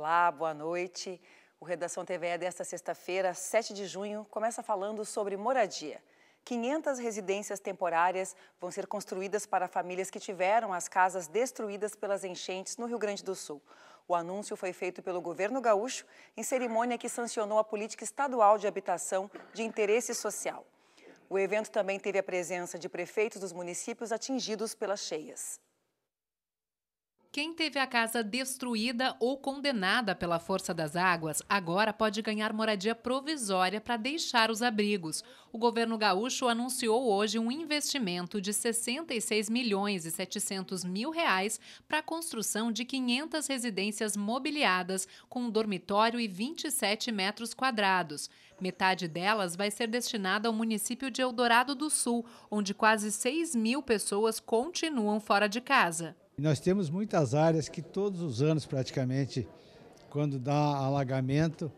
Olá, boa noite. O Redação TVE é desta sexta-feira, 7 de junho, começa falando sobre moradia. 500 residências temporárias vão ser construídas para famílias que tiveram as casas destruídas pelas enchentes no Rio Grande do Sul. O anúncio foi feito pelo governo gaúcho em cerimônia que sancionou a política estadual de habitação de interesse social. O evento também teve a presença de prefeitos dos municípios atingidos pelas cheias. Quem teve a casa destruída ou condenada pela força das águas agora pode ganhar moradia provisória para deixar os abrigos. O governo gaúcho anunciou hoje um investimento de 66 milhões e 700 mil reais para a construção de 500 residências mobiliadas com um dormitório e 27 metros quadrados. Metade delas vai ser destinada ao município de Eldorado do Sul, onde quase 6 mil pessoas continuam fora de casa nós temos muitas áreas que todos os anos praticamente, quando dá alagamento,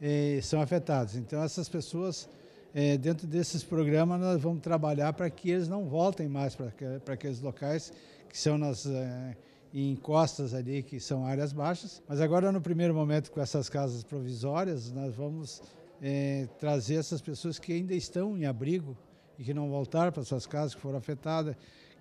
eh, são afetadas Então essas pessoas, eh, dentro desses programas, nós vamos trabalhar para que eles não voltem mais para aqueles locais que são nas eh, encostas ali, que são áreas baixas. Mas agora, no primeiro momento, com essas casas provisórias, nós vamos eh, trazer essas pessoas que ainda estão em abrigo e que não voltaram para suas casas, que foram afetadas,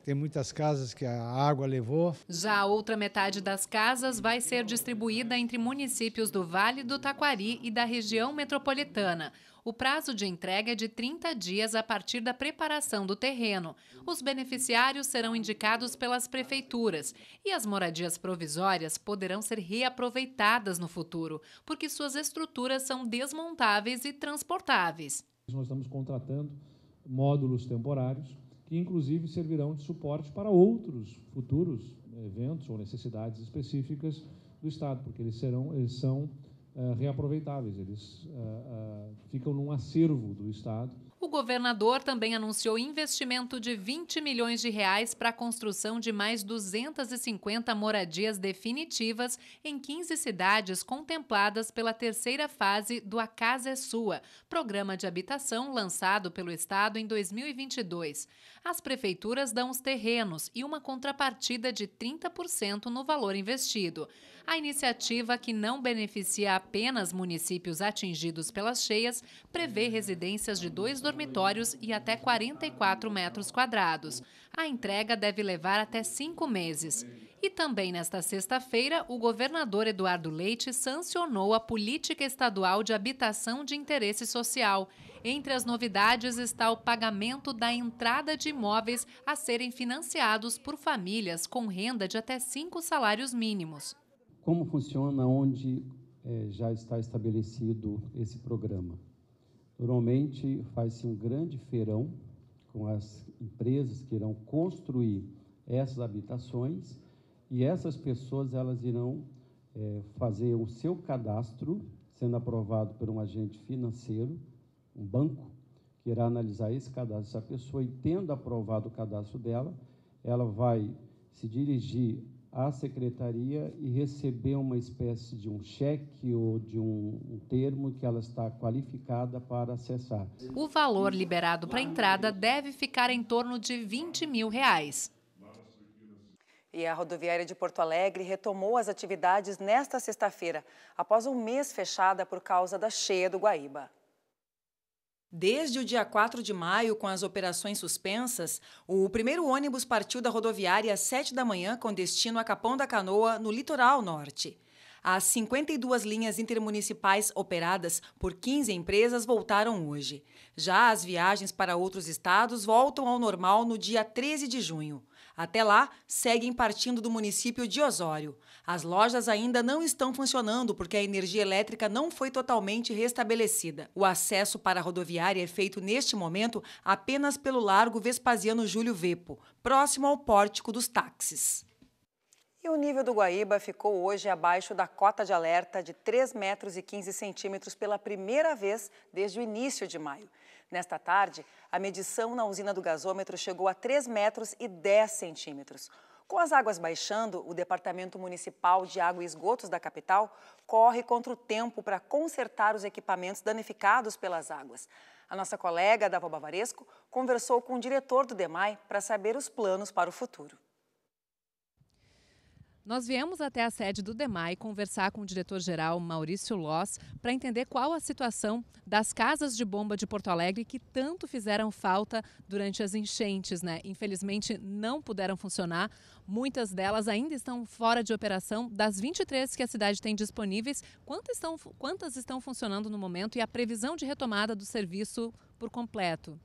tem muitas casas que a água levou. Já a outra metade das casas vai ser distribuída entre municípios do Vale do Taquari e da região metropolitana. O prazo de entrega é de 30 dias a partir da preparação do terreno. Os beneficiários serão indicados pelas prefeituras e as moradias provisórias poderão ser reaproveitadas no futuro, porque suas estruturas são desmontáveis e transportáveis. Nós estamos contratando módulos temporários que inclusive servirão de suporte para outros futuros né, eventos ou necessidades específicas do Estado, porque eles serão, eles são uh, reaproveitáveis, eles uh, uh, ficam num acervo do Estado o governador também anunciou investimento de 20 milhões de reais para a construção de mais 250 moradias definitivas em 15 cidades contempladas pela terceira fase do A Casa é Sua, programa de habitação lançado pelo Estado em 2022. As prefeituras dão os terrenos e uma contrapartida de 30% no valor investido. A iniciativa, que não beneficia apenas municípios atingidos pelas cheias, prevê residências de dois dormitórios dormitórios e até 44 metros quadrados. A entrega deve levar até cinco meses. E também nesta sexta-feira, o governador Eduardo Leite sancionou a Política Estadual de Habitação de Interesse Social. Entre as novidades está o pagamento da entrada de imóveis a serem financiados por famílias com renda de até cinco salários mínimos. Como funciona onde é, já está estabelecido esse programa? Normalmente faz-se um grande feirão com as empresas que irão construir essas habitações e essas pessoas elas irão é, fazer o seu cadastro, sendo aprovado por um agente financeiro, um banco, que irá analisar esse cadastro dessa pessoa e, tendo aprovado o cadastro dela, ela vai se dirigir à secretaria e receber uma espécie de um cheque ou de um, termo que ela está qualificada para acessar. O valor liberado para a entrada deve ficar em torno de 20 mil reais. E a rodoviária de Porto Alegre retomou as atividades nesta sexta-feira, após um mês fechada por causa da cheia do Guaíba. Desde o dia 4 de maio, com as operações suspensas, o primeiro ônibus partiu da rodoviária às 7 da manhã com destino a Capão da Canoa, no litoral norte. As 52 linhas intermunicipais operadas por 15 empresas voltaram hoje. Já as viagens para outros estados voltam ao normal no dia 13 de junho. Até lá, seguem partindo do município de Osório. As lojas ainda não estão funcionando porque a energia elétrica não foi totalmente restabelecida. O acesso para a rodoviária é feito neste momento apenas pelo Largo Vespasiano Júlio Vepo, próximo ao pórtico dos táxis. E o nível do Guaíba ficou hoje abaixo da cota de alerta de 3,15 metros pela primeira vez desde o início de maio. Nesta tarde, a medição na usina do gasômetro chegou a 3 metros e 10 centímetros. Com as águas baixando, o Departamento Municipal de Água e Esgotos da capital corre contra o tempo para consertar os equipamentos danificados pelas águas. A nossa colega, Dava Bavaresco, conversou com o diretor do DEMAI para saber os planos para o futuro. Nós viemos até a sede do DEMAI conversar com o diretor-geral Maurício Loss para entender qual a situação das casas de bomba de Porto Alegre que tanto fizeram falta durante as enchentes, né? Infelizmente não puderam funcionar. Muitas delas ainda estão fora de operação. Das 23 que a cidade tem disponíveis, quantas estão, quantas estão funcionando no momento e a previsão de retomada do serviço por completo?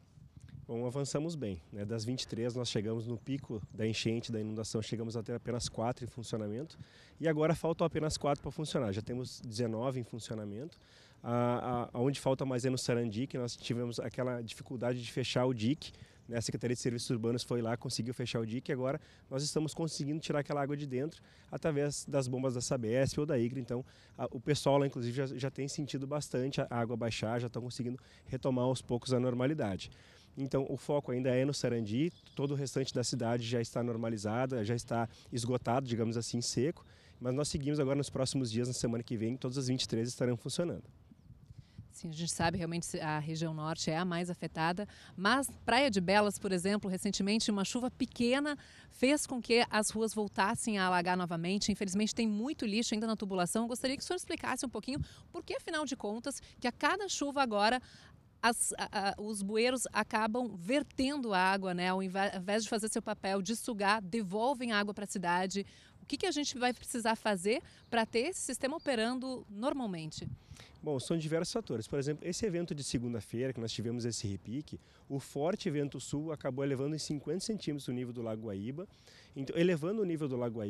Bom, então, avançamos bem. Né? Das 23, nós chegamos no pico da enchente, da inundação, chegamos até apenas 4 em funcionamento. E agora faltam apenas 4 para funcionar. Já temos 19 em funcionamento. A, a, onde falta mais é no Sarandi, que nós tivemos aquela dificuldade de fechar o dique Né? A Secretaria de Serviços Urbanos foi lá, conseguiu fechar o dique E agora nós estamos conseguindo tirar aquela água de dentro através das bombas da Sabesp ou da IGRE. Então, a, o pessoal lá, inclusive, já, já tem sentido bastante a água baixar, já estão conseguindo retomar aos poucos a normalidade. Então, o foco ainda é no Sarandi, todo o restante da cidade já está normalizada, já está esgotado, digamos assim, seco, mas nós seguimos agora nos próximos dias, na semana que vem, todas as 23 estarão funcionando. Sim, a gente sabe realmente a região norte é a mais afetada, mas Praia de Belas, por exemplo, recentemente uma chuva pequena fez com que as ruas voltassem a alagar novamente. Infelizmente tem muito lixo ainda na tubulação. Eu gostaria que o senhor explicasse um pouquinho por que, afinal de contas, que a cada chuva agora as, a, os bueiros acabam vertendo água, né? Ao invés de fazer seu papel de sugar, devolvem água para a cidade. O que, que a gente vai precisar fazer para ter esse sistema operando normalmente? Bom, são diversos fatores. Por exemplo, esse evento de segunda-feira, que nós tivemos esse repique, o forte vento sul acabou elevando em 50 centímetros o nível do Lago Então, elevando o nível do Lago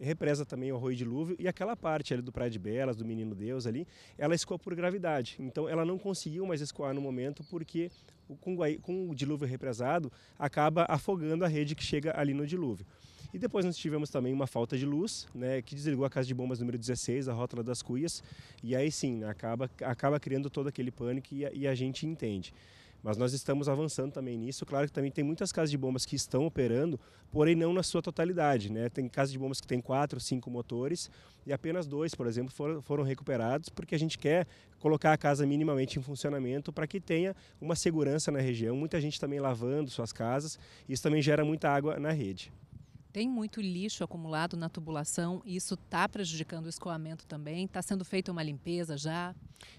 represa também o Arroio Dilúvio e aquela parte ali do Praia de Belas, do Menino Deus ali, ela escoa por gravidade. Então ela não conseguiu mais escoar no momento porque com, com o dilúvio represado acaba afogando a rede que chega ali no dilúvio. E depois nós tivemos também uma falta de luz, né, que desligou a casa de bombas número 16, a rótula das cuias, e aí sim, acaba, acaba criando todo aquele pânico e a, e a gente entende. Mas nós estamos avançando também nisso. Claro que também tem muitas casas de bombas que estão operando, porém não na sua totalidade. Né? Tem casas de bombas que têm quatro, cinco motores e apenas dois, por exemplo, foram, foram recuperados porque a gente quer colocar a casa minimamente em funcionamento para que tenha uma segurança na região. Muita gente também lavando suas casas. Isso também gera muita água na rede. Tem muito lixo acumulado na tubulação e isso está prejudicando o escoamento também? Está sendo feita uma limpeza já?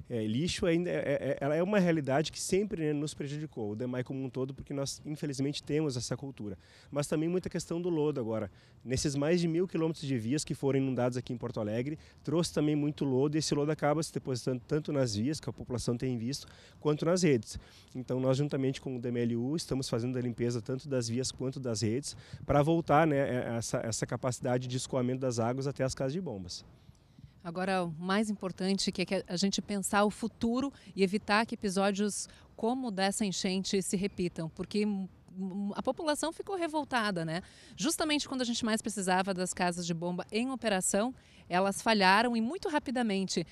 É, lixo ainda é, é, é, ela é uma realidade que sempre né, nos prejudicou, o DEMAI como um todo, porque nós infelizmente temos essa cultura. Mas também muita questão do lodo agora. Nesses mais de mil quilômetros de vias que foram inundados aqui em Porto Alegre, trouxe também muito lodo e esse lodo acaba se depositando tanto nas vias, que a população tem visto, quanto nas redes. Então nós juntamente com o DMLU estamos fazendo a limpeza tanto das vias quanto das redes para voltar né, é, é, essa, essa capacidade de escoamento das águas até as casas de bombas. Agora, o mais importante que é a gente pensar o futuro e evitar que episódios como dessa enchente se repitam, porque a população ficou revoltada, né? Justamente quando a gente mais precisava das casas de bomba em operação, elas falharam e muito rapidamente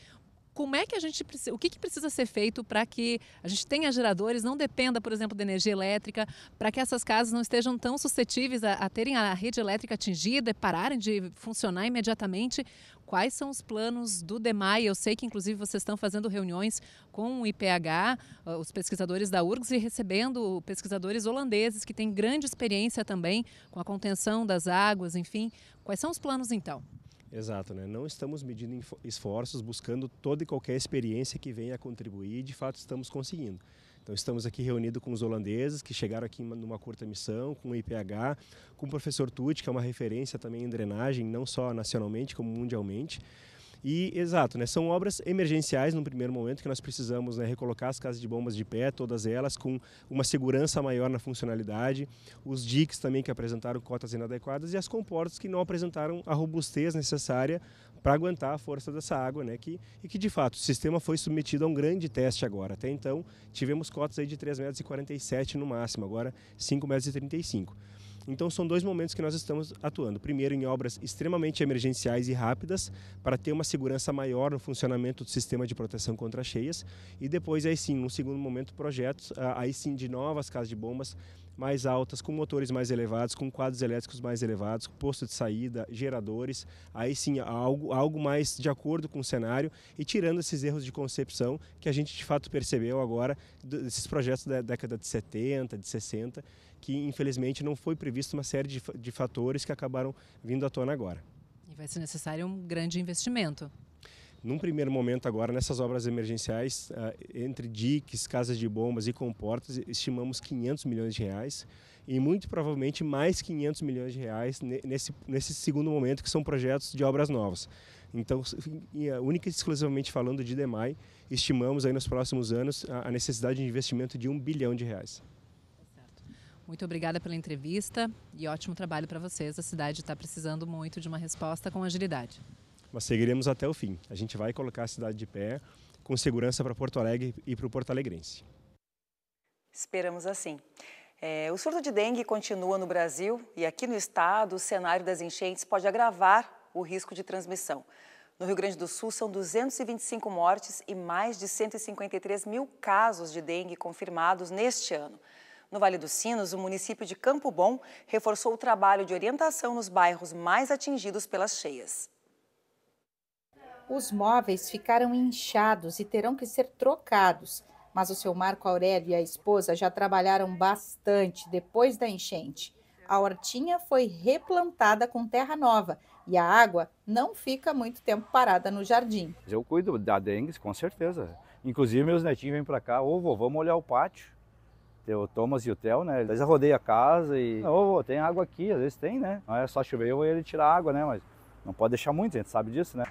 como é que a gente precisa, o que, que precisa ser feito para que a gente tenha geradores, não dependa, por exemplo, da energia elétrica, para que essas casas não estejam tão suscetíveis a, a terem a rede elétrica atingida, e pararem de funcionar imediatamente. Quais são os planos do DEMAI? Eu sei que, inclusive, vocês estão fazendo reuniões com o IPH, ah, os pesquisadores da URGS, e recebendo pesquisadores holandeses que têm grande experiência também com a contenção das águas, enfim. Quais são os planos, então? Exato, né? não estamos medindo esforços, buscando toda e qualquer experiência que venha a contribuir e de fato estamos conseguindo. Então estamos aqui reunidos com os holandeses que chegaram aqui numa curta missão, com o IPH, com o professor Tutti, que é uma referência também em drenagem, não só nacionalmente como mundialmente. E, exato, né, são obras emergenciais no primeiro momento que nós precisamos né, recolocar as casas de bombas de pé, todas elas, com uma segurança maior na funcionalidade, os diques também que apresentaram cotas inadequadas e as comportas que não apresentaram a robustez necessária para aguentar a força dessa água, né, que, e que de fato o sistema foi submetido a um grande teste agora. Até então tivemos cotas aí de 3,47 metros no máximo, agora 5,35 metros. Então são dois momentos que nós estamos atuando. Primeiro em obras extremamente emergenciais e rápidas para ter uma segurança maior no funcionamento do sistema de proteção contra cheias e depois aí sim, no segundo momento projetos ah, aí sim de novas casas de bombas mais altas, com motores mais elevados, com quadros elétricos mais elevados, posto de saída, geradores, aí sim algo, algo mais de acordo com o cenário e tirando esses erros de concepção que a gente de fato percebeu agora desses projetos da década de 70, de 60, que infelizmente não foi previsto uma série de, de fatores que acabaram vindo à tona agora. E vai ser necessário um grande investimento. Num primeiro momento, agora, nessas obras emergenciais, eh, entre diques, casas de bombas e comportas, estimamos 500 milhões de reais e muito provavelmente mais 500 milhões de reais nesse, nesse segundo momento, que são projetos de obras novas. Então, eh, única e exclusivamente falando de DEMAI, estimamos aí nos próximos anos a necessidade de investimento de um bilhão de reais. Muito obrigada pela entrevista e ótimo trabalho para vocês. A cidade está precisando muito de uma resposta com agilidade mas seguiremos até o fim. A gente vai colocar a cidade de pé com segurança para Porto Alegre e para o Porto Alegrense. Esperamos assim. É, o surto de dengue continua no Brasil e aqui no estado o cenário das enchentes pode agravar o risco de transmissão. No Rio Grande do Sul são 225 mortes e mais de 153 mil casos de dengue confirmados neste ano. No Vale dos Sinos, o município de Campo Bom reforçou o trabalho de orientação nos bairros mais atingidos pelas cheias. Os móveis ficaram inchados e terão que ser trocados, mas o seu Marco Aurélio e a esposa já trabalharam bastante depois da enchente. A hortinha foi replantada com terra nova e a água não fica muito tempo parada no jardim. Eu cuido da dengue, com certeza. Inclusive, meus netinhos vêm para cá, ô vovô vamos olhar o pátio. o Thomas e o Theo, né? Eles rodeiam a casa e. Ô, tem água aqui, às vezes tem, né? Não é só chover, eu vou ele tirar água, né? Mas não pode deixar muito, a gente sabe disso, né?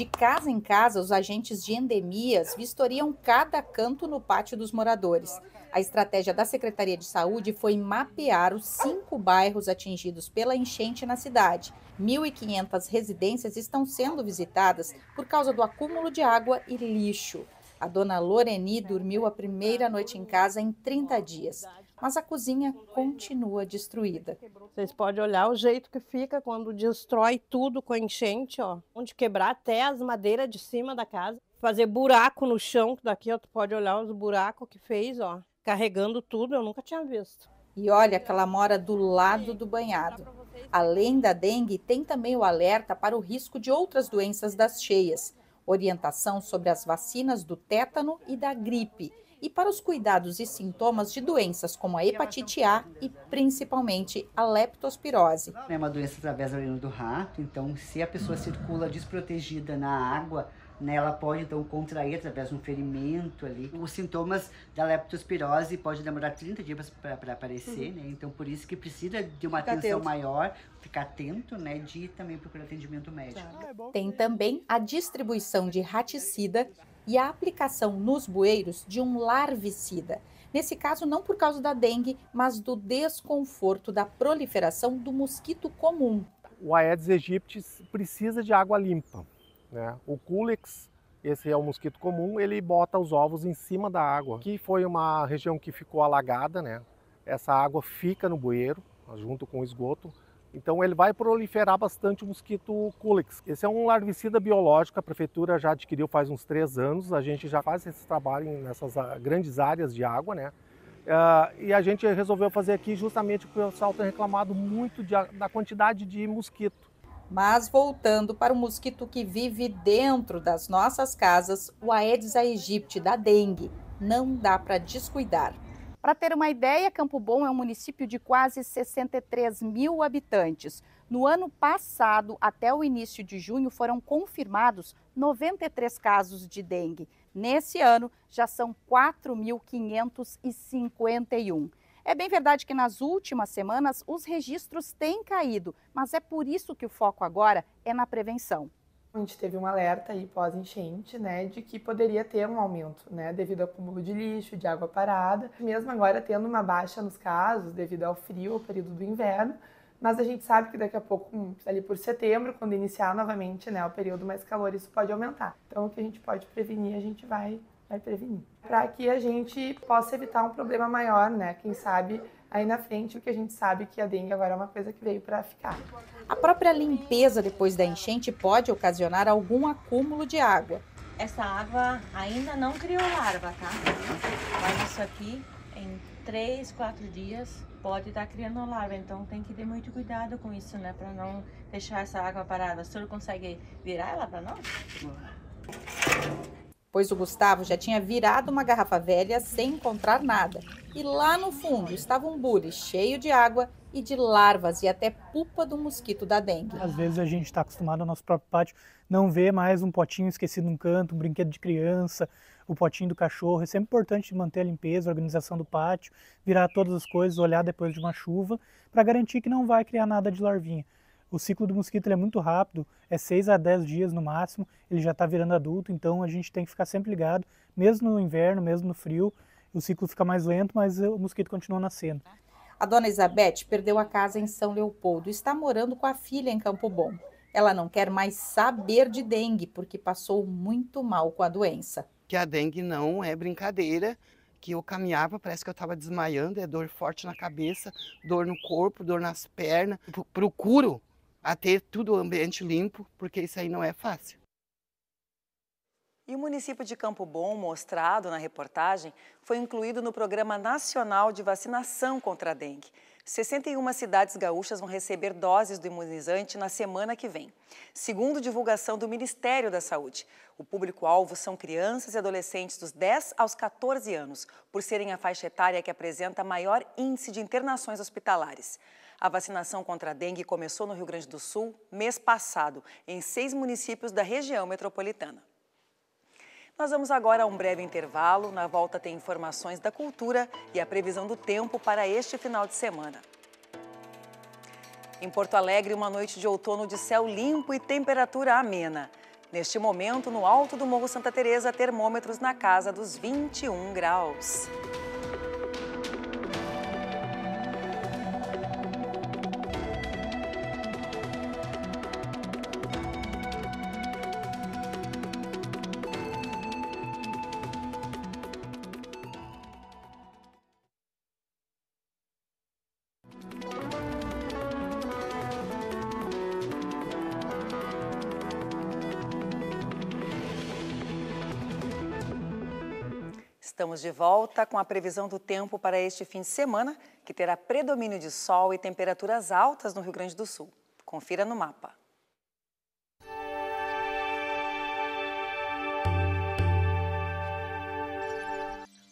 De casa em casa, os agentes de endemias vistoriam cada canto no pátio dos moradores. A estratégia da Secretaria de Saúde foi mapear os cinco bairros atingidos pela enchente na cidade. 1.500 residências estão sendo visitadas por causa do acúmulo de água e lixo. A dona Loreni dormiu a primeira noite em casa em 30 dias mas a cozinha continua destruída. Vocês podem olhar o jeito que fica quando destrói tudo com a enchente, ó. Onde quebrar até as madeiras de cima da casa, fazer buraco no chão, daqui ó, tu pode olhar os buracos que fez, ó, carregando tudo, eu nunca tinha visto. E olha que ela mora do lado do banhado. Além da dengue, tem também o alerta para o risco de outras doenças das cheias, orientação sobre as vacinas do tétano e da gripe e para os cuidados e sintomas de doenças como a hepatite é A e principalmente a leptospirose. É uma doença através da urina do rato, então se a pessoa circula desprotegida na água, né, ela pode então contrair através de um ferimento ali. Os sintomas da leptospirose podem demorar 30 dias para aparecer, uhum. né? Então por isso que precisa de uma ficar atenção atento. maior, ficar atento, né, de também procurar atendimento médico. Tem também a distribuição de raticida e a aplicação nos bueiros de um larvicida. Nesse caso, não por causa da dengue, mas do desconforto da proliferação do mosquito comum. O Aedes aegypti precisa de água limpa. Né? O culex, esse é o mosquito comum, ele bota os ovos em cima da água. Que foi uma região que ficou alagada, né? Essa água fica no bueiro, junto com o esgoto então ele vai proliferar bastante o mosquito Culex. Esse é um larvicida biológico, a prefeitura já adquiriu faz uns três anos, a gente já faz esse trabalho nessas grandes áreas de água, né? Uh, e a gente resolveu fazer aqui justamente porque o pessoal tem reclamado muito de, da quantidade de mosquito. Mas voltando para o mosquito que vive dentro das nossas casas, o Aedes aegypti da dengue, não dá para descuidar. Para ter uma ideia, Campo Bom é um município de quase 63 mil habitantes. No ano passado, até o início de junho, foram confirmados 93 casos de dengue. Nesse ano, já são 4.551. É bem verdade que nas últimas semanas os registros têm caído, mas é por isso que o foco agora é na prevenção a gente teve um alerta aí pós-enchente, né, de que poderia ter um aumento, né, devido ao acúmulo de lixo, de água parada, mesmo agora tendo uma baixa nos casos devido ao frio, ao período do inverno, mas a gente sabe que daqui a pouco, hum, ali por setembro, quando iniciar novamente, né, o período mais calor, isso pode aumentar. Então, o que a gente pode prevenir, a gente vai vai prevenir, para que a gente possa evitar um problema maior, né, quem sabe aí na frente, o que a gente sabe é que a dengue agora é uma coisa que veio para ficar. A própria limpeza depois da enchente pode ocasionar algum acúmulo de água. Essa água ainda não criou larva, tá? Mas isso aqui, em três, quatro dias, pode estar criando larva. Então tem que ter muito cuidado com isso, né? Para não deixar essa água parada. O senhor consegue virar ela para nós? pois o Gustavo já tinha virado uma garrafa velha sem encontrar nada. E lá no fundo estava um bule cheio de água e de larvas e até pupa do mosquito da dengue. Às vezes a gente está acostumado ao nosso próprio pátio não vê mais um potinho esquecido num canto, um brinquedo de criança, o potinho do cachorro. É sempre importante manter a limpeza, a organização do pátio, virar todas as coisas, olhar depois de uma chuva, para garantir que não vai criar nada de larvinha. O ciclo do mosquito é muito rápido, é 6 a 10 dias no máximo, ele já está virando adulto, então a gente tem que ficar sempre ligado, mesmo no inverno, mesmo no frio, o ciclo fica mais lento, mas o mosquito continua nascendo. A dona Elizabeth perdeu a casa em São Leopoldo e está morando com a filha em Campo Bom. Ela não quer mais saber de dengue porque passou muito mal com a doença. Que a dengue não é brincadeira, que eu caminhava, parece que eu estava desmaiando, é dor forte na cabeça, dor no corpo, dor nas pernas. Procuro a ter tudo o ambiente limpo, porque isso aí não é fácil. E o município de Campo Bom, mostrado na reportagem, foi incluído no Programa Nacional de Vacinação contra a Dengue. 61 cidades gaúchas vão receber doses do imunizante na semana que vem. Segundo divulgação do Ministério da Saúde, o público-alvo são crianças e adolescentes dos 10 aos 14 anos, por serem a faixa etária que apresenta maior índice de internações hospitalares. A vacinação contra a dengue começou no Rio Grande do Sul mês passado, em seis municípios da região metropolitana. Nós vamos agora a um breve intervalo. Na volta tem informações da cultura e a previsão do tempo para este final de semana. Em Porto Alegre, uma noite de outono de céu limpo e temperatura amena. Neste momento, no alto do Morro Santa Teresa, termômetros na casa dos 21 graus. Estamos de volta com a previsão do tempo para este fim de semana, que terá predomínio de sol e temperaturas altas no Rio Grande do Sul. Confira no mapa.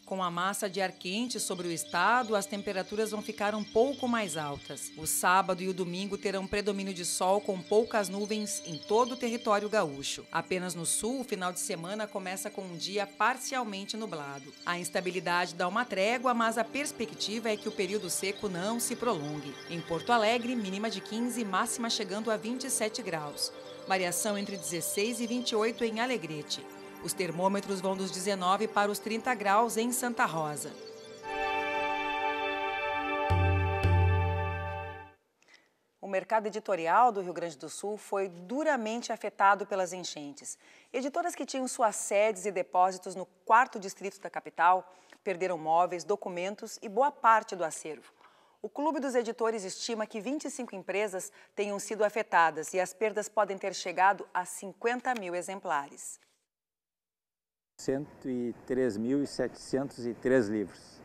Com a massa de ar quente sobre o estado, as temperaturas vão ficar um pouco mais altas. O sábado e o domingo terão predomínio de sol com poucas nuvens em todo o território gaúcho. Apenas no sul, o final de semana começa com um dia parcialmente nublado. A instabilidade dá uma trégua, mas a perspectiva é que o período seco não se prolongue. Em Porto Alegre, mínima de 15, máxima chegando a 27 graus. Variação entre 16 e 28 em Alegrete. Os termômetros vão dos 19 para os 30 graus em Santa Rosa. O mercado editorial do Rio Grande do Sul foi duramente afetado pelas enchentes. Editoras que tinham suas sedes e depósitos no quarto distrito da capital perderam móveis, documentos e boa parte do acervo. O Clube dos Editores estima que 25 empresas tenham sido afetadas e as perdas podem ter chegado a 50 mil exemplares. 103.703 livros.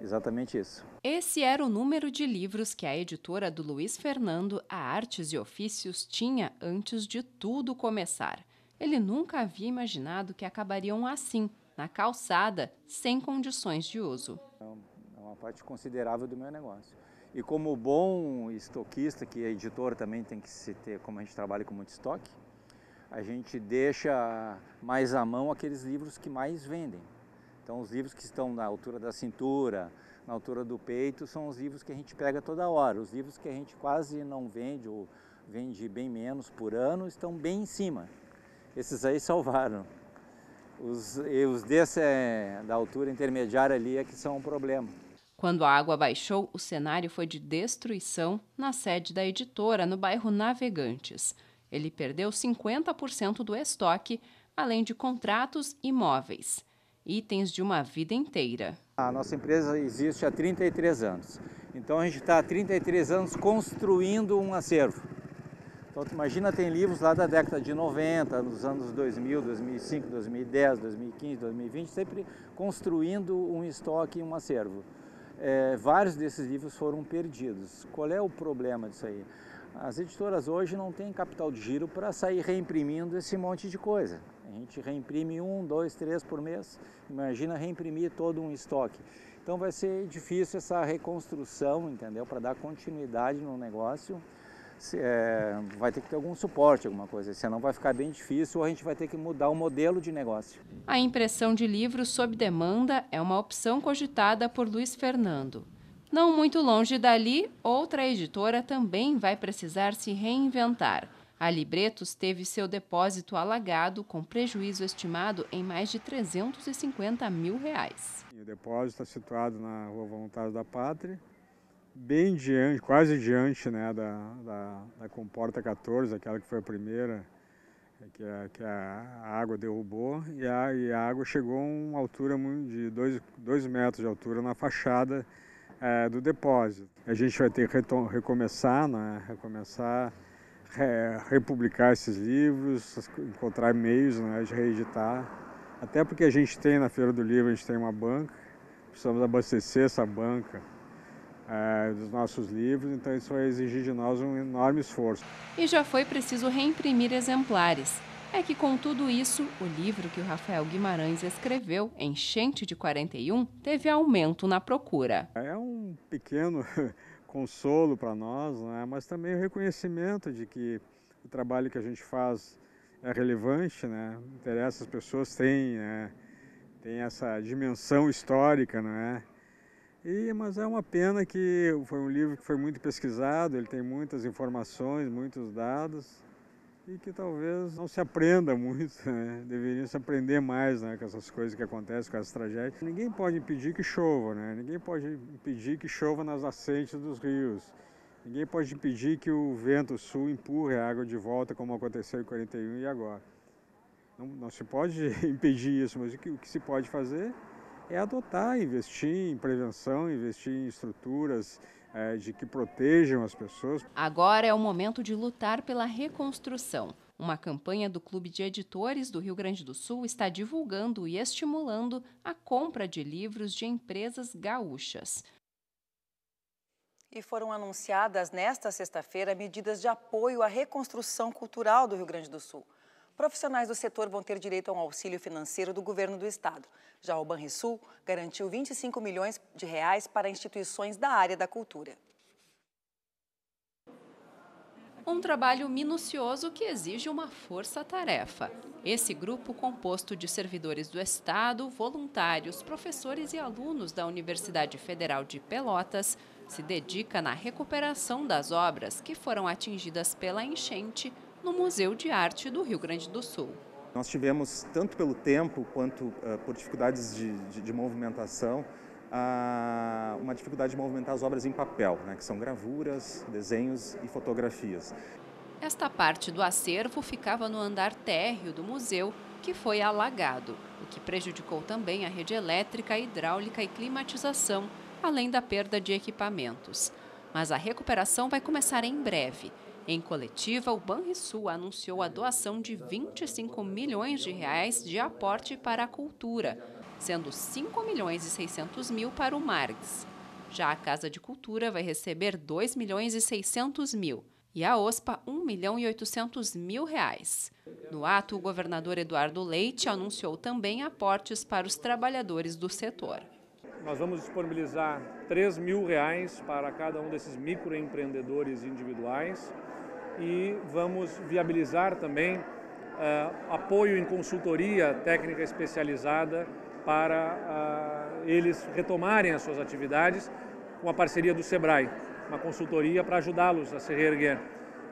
Exatamente isso. Esse era o número de livros que a editora do Luiz Fernando, a Artes e Ofícios, tinha antes de tudo começar. Ele nunca havia imaginado que acabariam assim, na calçada, sem condições de uso. É uma parte considerável do meu negócio. E como bom estoquista, que é editor também tem que se ter, como a gente trabalha com muito estoque, a gente deixa mais à mão aqueles livros que mais vendem. Então os livros que estão na altura da cintura, na altura do peito, são os livros que a gente pega toda hora. Os livros que a gente quase não vende ou vende bem menos por ano estão bem em cima. Esses aí salvaram. Os, e os desse é, da altura intermediária ali é que são um problema. Quando a água baixou, o cenário foi de destruição na sede da editora, no bairro Navegantes. Ele perdeu 50% do estoque, além de contratos imóveis, itens de uma vida inteira. A nossa empresa existe há 33 anos. Então a gente está há 33 anos construindo um acervo. Então tu imagina, tem livros lá da década de 90, nos anos 2000, 2005, 2010, 2015, 2020, sempre construindo um estoque e um acervo. É, vários desses livros foram perdidos. Qual é o problema disso aí? As editoras hoje não têm capital de giro para sair reimprimindo esse monte de coisa. A gente reimprime um, dois, três por mês, imagina reimprimir todo um estoque. Então vai ser difícil essa reconstrução, entendeu? Para dar continuidade no negócio, se, é, vai ter que ter algum suporte, alguma coisa, senão vai ficar bem difícil ou a gente vai ter que mudar o modelo de negócio. A impressão de livros sob demanda é uma opção cogitada por Luiz Fernando. Não muito longe dali, outra editora também vai precisar se reinventar. A Libretos teve seu depósito alagado, com prejuízo estimado em mais de 350 mil reais. O depósito está situado na Rua Voluntários da Pátria, bem diante, quase diante né, da, da, da Comporta 14, aquela que foi a primeira que a, que a água derrubou, e a, e a água chegou a uma altura de 2 metros de altura na fachada é, do depósito. A gente vai ter que recomeçar, né? recomeçar, republicar esses livros, encontrar meios né? de reeditar. Até porque a gente tem na Feira do Livro, a gente tem uma banca, precisamos abastecer essa banca é, dos nossos livros, então isso vai exigir de nós um enorme esforço. E já foi preciso reimprimir exemplares é que, com tudo isso, o livro que o Rafael Guimarães escreveu, Enchente de 41, teve aumento na procura. É um pequeno consolo para nós, né? mas também o reconhecimento de que o trabalho que a gente faz é relevante, né? interessa as pessoas, têm, né? tem essa dimensão histórica, não é? E, mas é uma pena que foi um livro que foi muito pesquisado, ele tem muitas informações, muitos dados, e que talvez não se aprenda muito, né? Deveria se aprender mais né, com essas coisas que acontecem, com essas tragédias. Ninguém pode impedir que chova, né? Ninguém pode impedir que chova nas nascentes dos rios. Ninguém pode impedir que o vento sul empurre a água de volta, como aconteceu em 41 e agora. Não, não se pode impedir isso, mas o que, o que se pode fazer é adotar, investir em prevenção, investir em estruturas, é, de que protejam as pessoas. Agora é o momento de lutar pela reconstrução. Uma campanha do Clube de Editores do Rio Grande do Sul está divulgando e estimulando a compra de livros de empresas gaúchas. E foram anunciadas nesta sexta-feira medidas de apoio à reconstrução cultural do Rio Grande do Sul profissionais do setor vão ter direito a um auxílio financeiro do governo do estado. Já o Banrisul garantiu 25 milhões de reais para instituições da área da cultura. Um trabalho minucioso que exige uma força-tarefa. Esse grupo, composto de servidores do Estado, voluntários, professores e alunos da Universidade Federal de Pelotas, se dedica na recuperação das obras que foram atingidas pela enchente no Museu de Arte do Rio Grande do Sul. Nós tivemos, tanto pelo tempo quanto uh, por dificuldades de, de, de movimentação, uh, uma dificuldade de movimentar as obras em papel, né, que são gravuras, desenhos e fotografias. Esta parte do acervo ficava no andar térreo do museu, que foi alagado, o que prejudicou também a rede elétrica, hidráulica e climatização, além da perda de equipamentos. Mas a recuperação vai começar em breve em coletiva, o Banrisul anunciou a doação de 25 milhões de reais de aporte para a cultura, sendo 5 milhões e 600 mil para o Margs. Já a Casa de Cultura vai receber 2 milhões e 600 mil e a OSPA 1 milhão e 800 mil reais. No ato, o governador Eduardo Leite anunciou também aportes para os trabalhadores do setor. Nós vamos disponibilizar 3 mil reais para cada um desses microempreendedores individuais e vamos viabilizar também uh, apoio em consultoria técnica especializada para uh, eles retomarem as suas atividades com a parceria do Sebrae, uma consultoria para ajudá-los a se reerguer.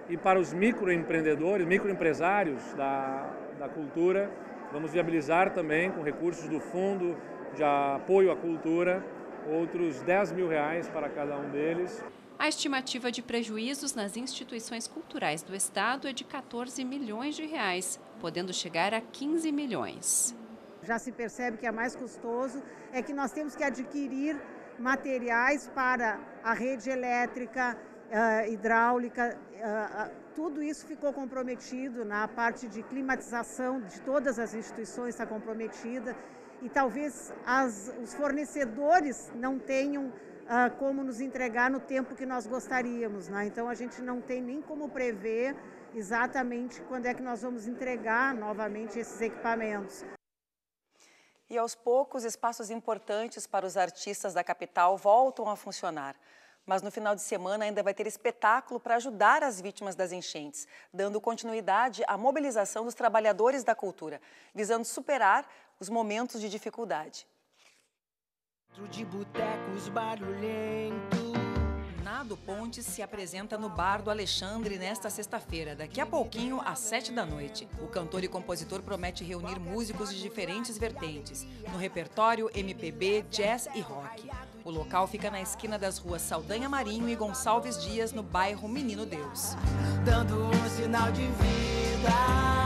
E para os microempreendedores, microempresários da, da cultura, vamos viabilizar também com recursos do Fundo de Apoio à Cultura outros 10 mil reais para cada um deles. A estimativa de prejuízos nas instituições culturais do Estado é de 14 milhões de reais, podendo chegar a 15 milhões. Já se percebe que é mais custoso, é que nós temos que adquirir materiais para a rede elétrica, eh, hidráulica, eh, tudo isso ficou comprometido na parte de climatização de todas as instituições está comprometida e talvez as, os fornecedores não tenham como nos entregar no tempo que nós gostaríamos. Né? Então a gente não tem nem como prever exatamente quando é que nós vamos entregar novamente esses equipamentos. E aos poucos, espaços importantes para os artistas da capital voltam a funcionar. Mas no final de semana ainda vai ter espetáculo para ajudar as vítimas das enchentes, dando continuidade à mobilização dos trabalhadores da cultura, visando superar os momentos de dificuldade. Teatro de botecos barulhento. Nado Ponte se apresenta no Bar do Alexandre nesta sexta-feira, daqui a pouquinho, às sete da noite. O cantor e compositor promete reunir músicos de diferentes vertentes, no repertório MPB, jazz e rock. O local fica na esquina das ruas Saldanha Marinho e Gonçalves Dias, no bairro Menino Deus. Dando um sinal de vida.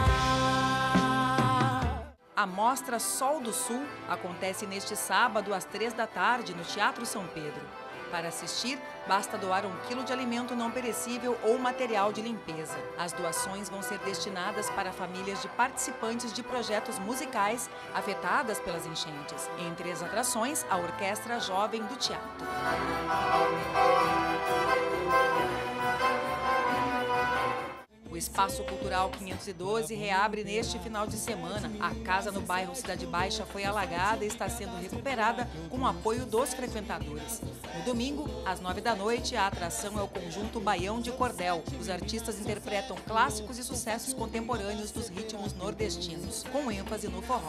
A Mostra Sol do Sul acontece neste sábado às três da tarde no Teatro São Pedro. Para assistir, basta doar um quilo de alimento não perecível ou material de limpeza. As doações vão ser destinadas para famílias de participantes de projetos musicais afetadas pelas enchentes. Entre as atrações, a Orquestra Jovem do Teatro. Espaço Cultural 512 reabre neste final de semana. A casa no bairro Cidade Baixa foi alagada e está sendo recuperada com o apoio dos frequentadores. No domingo, às 9 da noite, a atração é o conjunto Baião de Cordel. Os artistas interpretam clássicos e sucessos contemporâneos dos ritmos nordestinos, com ênfase no forró.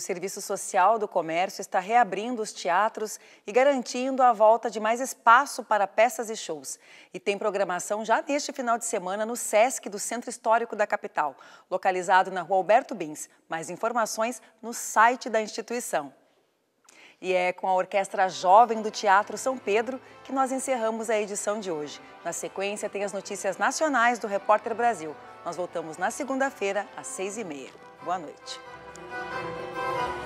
o Serviço Social do Comércio está reabrindo os teatros e garantindo a volta de mais espaço para peças e shows. E tem programação já neste final de semana no SESC do Centro Histórico da capital, localizado na rua Alberto Bins. Mais informações no site da instituição. E é com a Orquestra Jovem do Teatro São Pedro que nós encerramos a edição de hoje. Na sequência, tem as notícias nacionais do Repórter Brasil. Nós voltamos na segunda-feira, às seis e meia. Boa noite. Thank you.